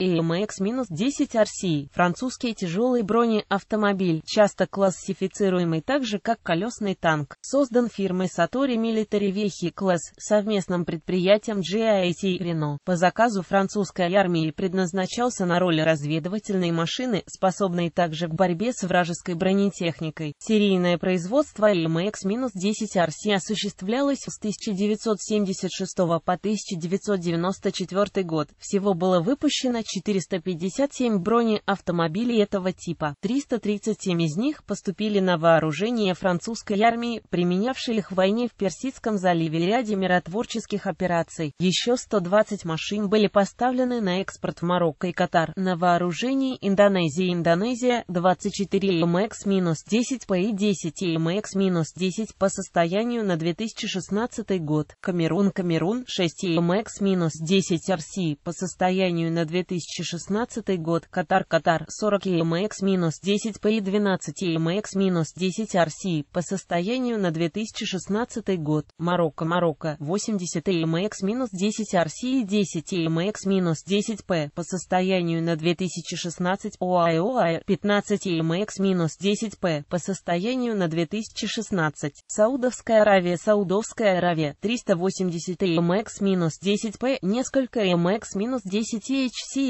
EMX-10RC, французский тяжелый бронеавтомобиль, часто классифицируемый также как колесный танк, создан фирмой Satori Military Vehicles, совместным предприятием GIT Renault. По заказу французской армии предназначался на роли разведывательной машины, способной также к борьбе с вражеской бронетехникой. Серийное производство EMX-10RC осуществлялось с 1976 по 1994 год. Всего было выпущено 457 бронеавтомобилей этого типа. 337 из них поступили на вооружение французской армии, применявшей их в войне в Персидском заливе и ряде миротворческих операций. Еще 120 машин были поставлены на экспорт в Марокко и Катар. На вооружении Индонезии Индонезия 24 МХ-10 по и 10 МХ-10 по состоянию на 2016 год. Камерун Камерун 6 МХ-10 РС по состоянию на 2016 2016 год Катар Катар 40 EMX-10 P и 12 EMX-10 RC по состоянию на 2016 год Марокко Марокко 80 EMX-10 RC и 10 EMX-10 P по состоянию на 2016 ОАЭОАЭ 15 EMX-10 P по состоянию на 2016 Саудовская Аравия Саудовская Аравия 380 EMX-10 P несколько EMX-10 HC